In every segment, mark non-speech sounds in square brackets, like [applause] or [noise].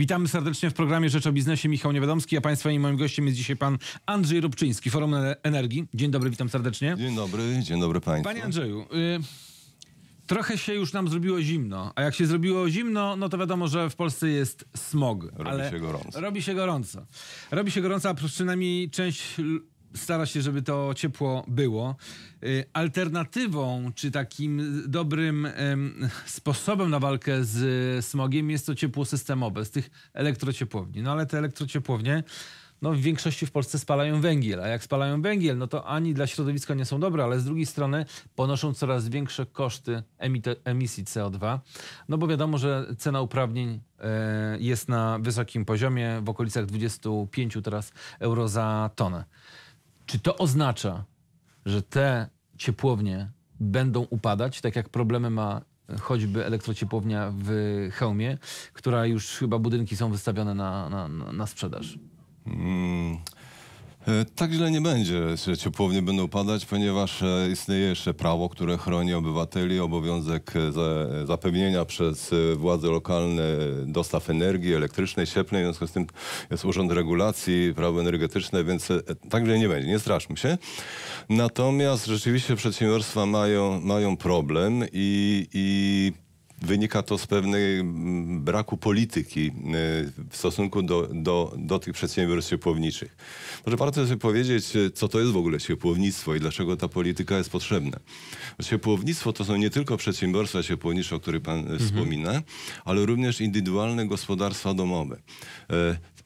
Witamy serdecznie w programie Rzecz o Biznesie. Michał Niewiadomski, a Państwa i moim gościem jest dzisiaj pan Andrzej Rubczyński, Forum Energii. Dzień dobry, witam serdecznie. Dzień dobry, dzień dobry Państwu. Panie Andrzeju, y, trochę się już nam zrobiło zimno, a jak się zrobiło zimno, no to wiadomo, że w Polsce jest smog. Robi się gorąco. Robi się gorąco. Robi się gorąco, a przynajmniej część stara się, żeby to ciepło było. Y, alternatywą czy takim dobrym sposobem na walkę z y, smogiem jest to ciepło systemowe z tych elektrociepłowni. No ale te elektrociepłownie no, w większości w Polsce spalają węgiel, a jak spalają węgiel, no to ani dla środowiska nie są dobre, ale z drugiej strony ponoszą coraz większe koszty emisji CO2, no bo wiadomo, że cena uprawnień e, jest na wysokim poziomie, w okolicach 25 teraz euro za tonę. Czy to oznacza, że te ciepłownie będą upadać, tak jak problemy ma choćby elektrociepłownia w Chełmie, która już chyba budynki są wystawione na, na, na sprzedaż? Hmm. E, tak źle nie będzie, że ciepłownie będą padać, ponieważ e, istnieje jeszcze prawo, które chroni obywateli, obowiązek e, zapewnienia przez władze lokalne dostaw energii elektrycznej, cieplnej, w związku z tym jest Urząd Regulacji, Prawo Energetyczne, więc tak źle nie będzie, nie straszmy się. Natomiast rzeczywiście przedsiębiorstwa mają, mają problem i, i Wynika to z pewnego mm, braku polityki e, w stosunku do, do, do tych przedsiębiorstw ciepłowniczych. Może warto sobie powiedzieć, e, co to jest w ogóle ciepłownictwo i dlaczego ta polityka jest potrzebna. Ciepłownictwo to są nie tylko przedsiębiorstwa ciepłownicze, o których pan e, mhm. wspomina, ale również indywidualne gospodarstwa domowe.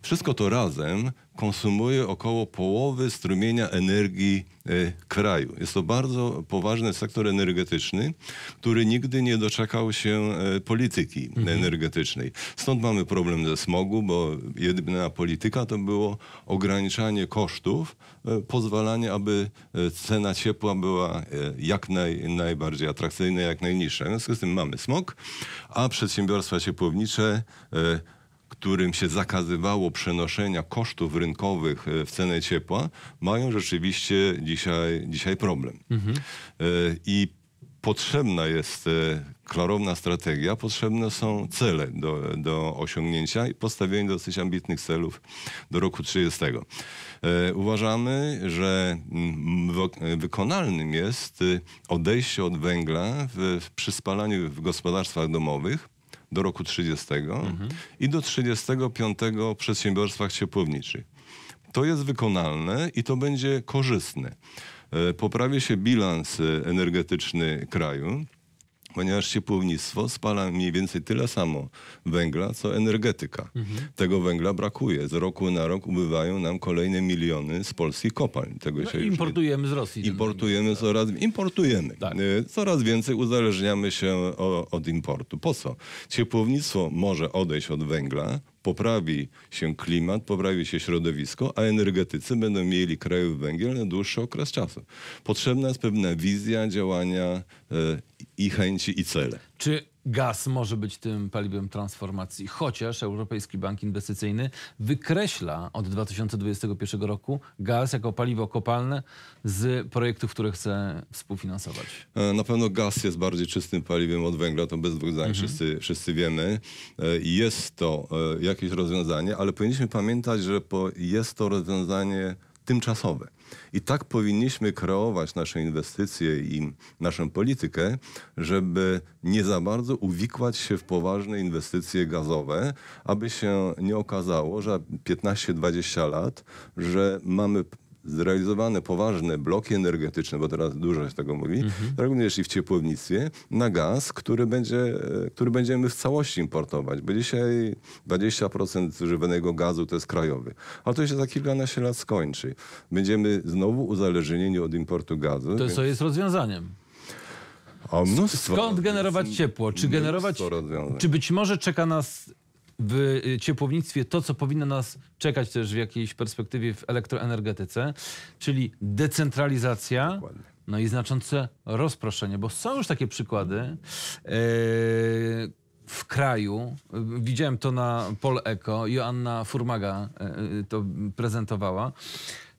Wszystko to razem konsumuje około połowy strumienia energii e, kraju. Jest to bardzo poważny sektor energetyczny, który nigdy nie doczekał się e, polityki mhm. energetycznej. Stąd mamy problem ze smogu, bo jedyna polityka to było ograniczanie kosztów, e, pozwalanie, aby cena ciepła była jak naj, najbardziej atrakcyjna, jak najniższa. W związku z tym mamy smog, a przedsiębiorstwa ciepłownicze którym się zakazywało przenoszenia kosztów rynkowych e, w cenę ciepła, mają rzeczywiście dzisiaj, dzisiaj problem. Mhm. E, I potrzebna jest e, klarowna strategia, potrzebne są cele do, do osiągnięcia i postawienie dosyć ambitnych celów do roku 30. Uważamy, że mm, wykonalnym jest odejście od węgla w, przy spalaniu w gospodarstwach domowych do roku 30 mhm. i do 35 w przedsiębiorstwach ciepłowniczych. To jest wykonalne i to będzie korzystne. E, Poprawi się bilans e, energetyczny kraju ponieważ ciepłownictwo spala mniej więcej tyle samo węgla, co energetyka. Mhm. Tego węgla brakuje. Z roku na rok ubywają nam kolejne miliony z polskich kopalń. Tego no się importujemy nie... z Rosji. Importujemy coraz, importujemy. Tak. E, coraz więcej uzależniamy się od importu. Po co? Ciepłownictwo może odejść od węgla, poprawi się klimat, poprawi się środowisko, a energetycy będą mieli krajowy węgiel na dłuższy okres czasu. Potrzebna jest pewna wizja działania e, i chęci i cele. Czy Gaz może być tym paliwem transformacji, chociaż Europejski Bank Inwestycyjny wykreśla od 2021 roku gaz jako paliwo kopalne z projektów, które chce współfinansować. E, na pewno gaz jest bardziej czystym paliwem od węgla, to bez dwóch zdań mhm. wszyscy, wszyscy wiemy. E, jest to e, jakieś rozwiązanie, ale powinniśmy pamiętać, że jest to rozwiązanie tymczasowe. I tak powinniśmy kreować nasze inwestycje i naszą politykę, żeby nie za bardzo uwikłać się w poważne inwestycje gazowe, aby się nie okazało, że 15-20 lat, że mamy zrealizowane poważne bloki energetyczne, bo teraz dużo się tego mówi, mhm. również i w ciepłownictwie, na gaz, który, będzie, który będziemy w całości importować, bo dzisiaj 20% zużywanego gazu to jest krajowy. Ale to się za kilkanaście lat skończy. Będziemy znowu uzależnieni od importu gazu. To więc... co jest rozwiązaniem? mnóstwo. Skąd generować ciepło? Czy generować, czy być może czeka nas w y, ciepłownictwie to, co powinno nas czekać też w jakiejś perspektywie w elektroenergetyce, czyli decentralizacja. Dokładnie no i znaczące rozproszenie, bo są już takie przykłady e, w kraju. Y, widziałem to na Pol Eko. Joanna Furmaga e, y, to prezentowała.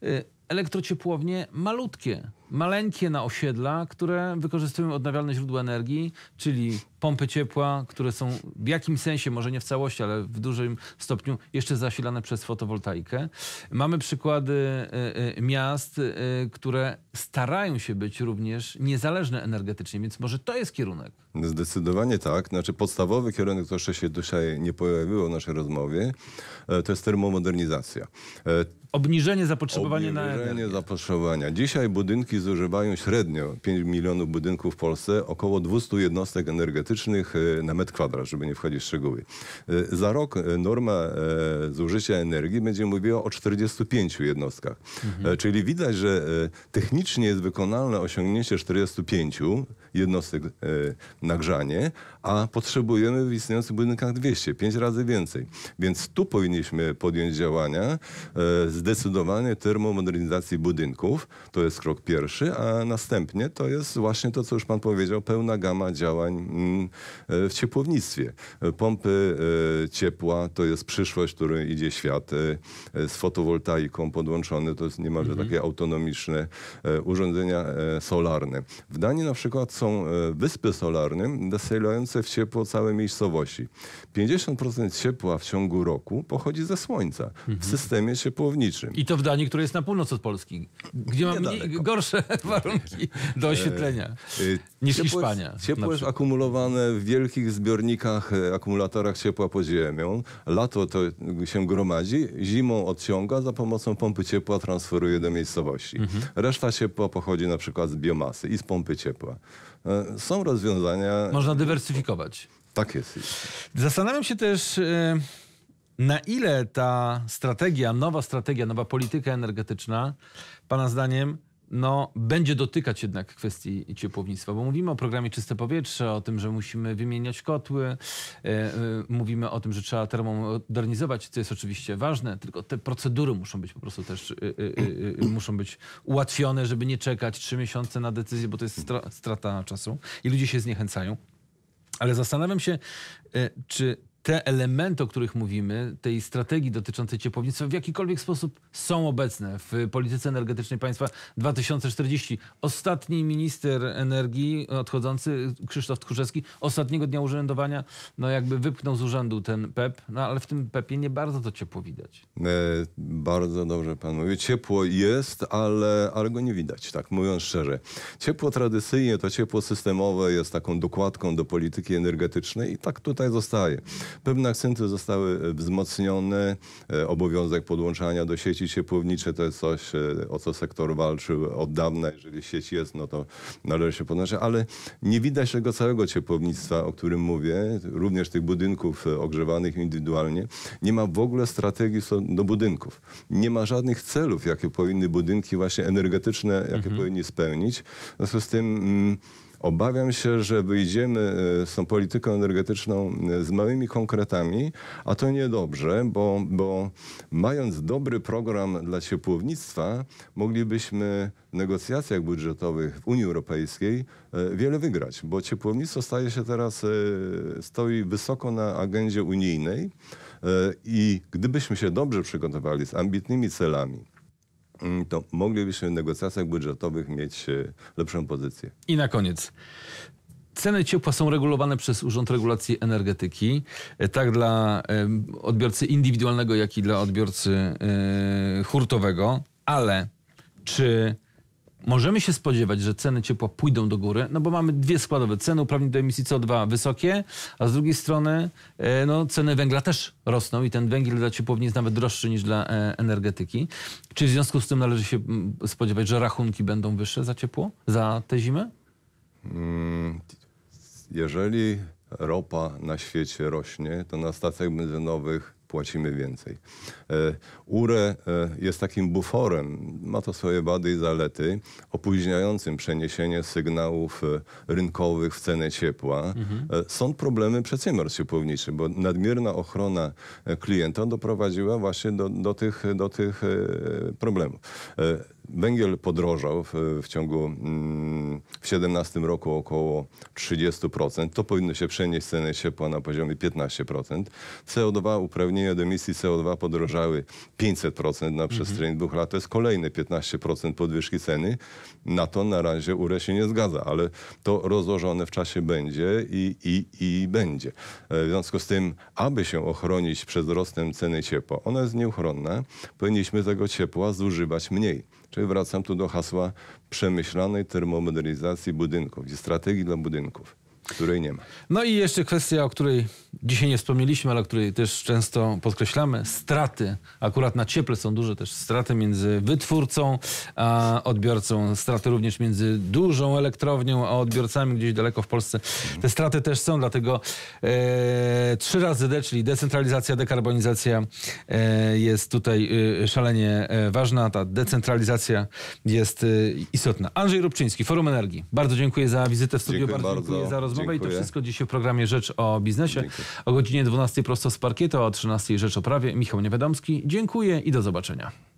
E, elektrociepłownie malutkie, maleńkie na osiedla, które wykorzystują odnawialne źródła energii, czyli pompy ciepła, które są w jakimś sensie, może nie w całości, ale w dużym stopniu jeszcze zasilane przez fotowoltaikę. Mamy przykłady e, e, miast, e, które starają się być również niezależne energetycznie, więc może to jest kierunek. Zdecydowanie tak. Znaczy podstawowy kierunek, to jeszcze się dzisiaj nie pojawiło w naszej rozmowie, to jest termomodernizacja. Obniżenie zapotrzebowania Obniżenie na energię. Obniżenie zapotrzebowania. Dzisiaj budynki zużywają średnio 5 milionów budynków w Polsce, około 200 jednostek energetycznych e, na metr kwadrat, żeby nie wchodzić w szczegóły. E, za rok e, norma zużycia energii będzie mówiła o 45 jednostkach. Mhm. Czyli widać, że technicznie jest wykonalne osiągnięcie 45, jednostek e, nagrzanie, a potrzebujemy w istniejących budynkach 200, 5 razy więcej. Więc tu powinniśmy podjąć działania e, zdecydowanie termomodernizacji budynków. To jest krok pierwszy, a następnie to jest właśnie to, co już pan powiedział, pełna gama działań mm, e, w ciepłownictwie. Pompy ciepła to jest przyszłość, w której idzie świat. Z fotowoltaiką podłączony to jest niemalże mhm. takie autonomiczne urządzenia solarne. W Danii na przykład są są e, wyspy solarne wysyłające w ciepło całe miejscowości. 50% ciepła w ciągu roku pochodzi ze Słońca mhm. w systemie ciepłowniczym. I to w Danii, które jest na północ od Polski, gdzie mamy gorsze [laughs] warunki do oświetlenia. E, e, niż ciepło Hiszpania. Jest, ciepło jest akumulowane w wielkich zbiornikach, e, akumulatorach ciepła pod ziemią. Lato to się gromadzi, zimą odciąga, za pomocą pompy ciepła transferuje do miejscowości. Mhm. Reszta ciepła pochodzi na przykład z biomasy i z pompy ciepła. E, są rozwiązania... Można dywersyfikować. Tak jest. Zastanawiam się też... E, na ile ta strategia, nowa strategia, nowa polityka energetyczna, Pana zdaniem, no, będzie dotykać jednak kwestii ciepłownictwa, bo mówimy o programie Czyste Powietrze, o tym, że musimy wymieniać kotły, e, e, mówimy o tym, że trzeba termomodernizować, co jest oczywiście ważne, tylko te procedury muszą być po prostu też, e, muszą być ułatwione, żeby nie czekać trzy miesiące na decyzję, bo to jest strata czasu i ludzie się zniechęcają. Ale zastanawiam się, czy te elementy, o których mówimy, tej strategii dotyczącej ciepłownictwa w jakikolwiek sposób są obecne w polityce energetycznej państwa 2040. Ostatni minister energii odchodzący, Krzysztof Tchórzewski, ostatniego dnia urzędowania, no jakby wypchnął z urzędu ten PEP, no ale w tym PEPie nie bardzo to ciepło widać. E, bardzo dobrze pan mówi. Ciepło jest, ale, ale go nie widać, tak mówiąc szczerze. Ciepło tradycyjnie, to ciepło systemowe jest taką dokładką do polityki energetycznej i tak tutaj zostaje. Pewne akcenty zostały e, wzmocnione. E, obowiązek podłączania do sieci ciepłowniczej to jest coś, e, o co sektor walczył od dawna. Jeżeli sieć jest, no to należy się podnosić. Ale nie widać tego całego ciepłownictwa, o którym mówię, również tych budynków ogrzewanych indywidualnie. Nie ma w ogóle strategii do budynków. Nie ma żadnych celów, jakie powinny budynki właśnie energetyczne, jakie mhm. powinni spełnić. W związku z tym... Mm, Obawiam się, że wyjdziemy e, z tą polityką energetyczną e, z małymi konkretami, a to niedobrze, bo, bo mając dobry program dla ciepłownictwa, moglibyśmy w negocjacjach budżetowych w Unii Europejskiej e, wiele wygrać, bo ciepłownictwo staje się teraz, stoi wysoko na agendzie unijnej i gdybyśmy się dobrze przygotowali z ambitnymi celami, Mm, to moglibyśmy w negocjacjach budżetowych mieć e, lepszą pozycję. I na koniec. Ceny ciepła są regulowane przez Urząd Regulacji Energetyki, e, tak dla e, odbiorcy indywidualnego, jak i dla odbiorcy hurtowego, ale czy Możemy się spodziewać, że ceny ciepła pójdą do góry, no bo mamy dwie składowe. Ceny uprawnień do emisji CO2 wysokie, a z drugiej strony e, no, ceny węgla też rosną i ten węgiel dla ciepłowni jest nawet droższy niż dla e, energetyki. Czy w związku z tym należy się mm, spodziewać, że rachunki będą wyższe za ciepło, za tę zimę? Mm, jeżeli ropa na świecie rośnie, to na stacjach benzynowych płacimy więcej. E, URE e, jest takim buforem, ma to swoje wady i zalety, opóźniającym przeniesienie sygnałów e, rynkowych w cenę ciepła. Mhm. Są problemy przedsiębiorstw ciepłowniczych, bo nadmierna ochrona klienta doprowadziła właśnie do, do, tych, do tych problemów. Węgiel podrożał w, w ciągu mm, w 17 roku około 30%. To powinno się przenieść cenę ciepła na poziomie 15%. CO2, uprawnienia do emisji CO2 podrożały 500% na mhm. przestrzeni mhm. dwóch lat. To jest kolejne 15% podwyżki ceny. Na to na razie URE się nie zgadza, ale to rozłożone w czasie będzie i, i, i będzie. E, w związku z tym, aby się ochronić przed wzrostem ceny ciepła, ona jest nieuchronna, powinniśmy tego ciepła zużywać mniej. Czyli wracam tu do hasła przemyślanej termomodernizacji budynków i strategii dla budynków której nie ma. No i jeszcze kwestia, o której dzisiaj nie wspomnieliśmy, ale o której też często podkreślamy. Straty, akurat na cieple są duże też straty między wytwórcą a odbiorcą. Straty również między dużą elektrownią a odbiorcami gdzieś daleko w Polsce. Te straty też są, dlatego e, razy D, czyli decentralizacja, dekarbonizacja e, jest tutaj e, szalenie e, ważna. Ta decentralizacja jest e, istotna. Andrzej Rubczyński, Forum Energii. Bardzo dziękuję za wizytę w studiu, bardzo, bardzo dziękuję za rozmowę rozmowę Dziękuję. i to wszystko dziś w programie Rzecz o Biznesie. Dziękuję. O godzinie 12 prosto z parkietu, a o 13 Rzecz o Prawie. Michał Niewiadomski, dziękuję i do zobaczenia.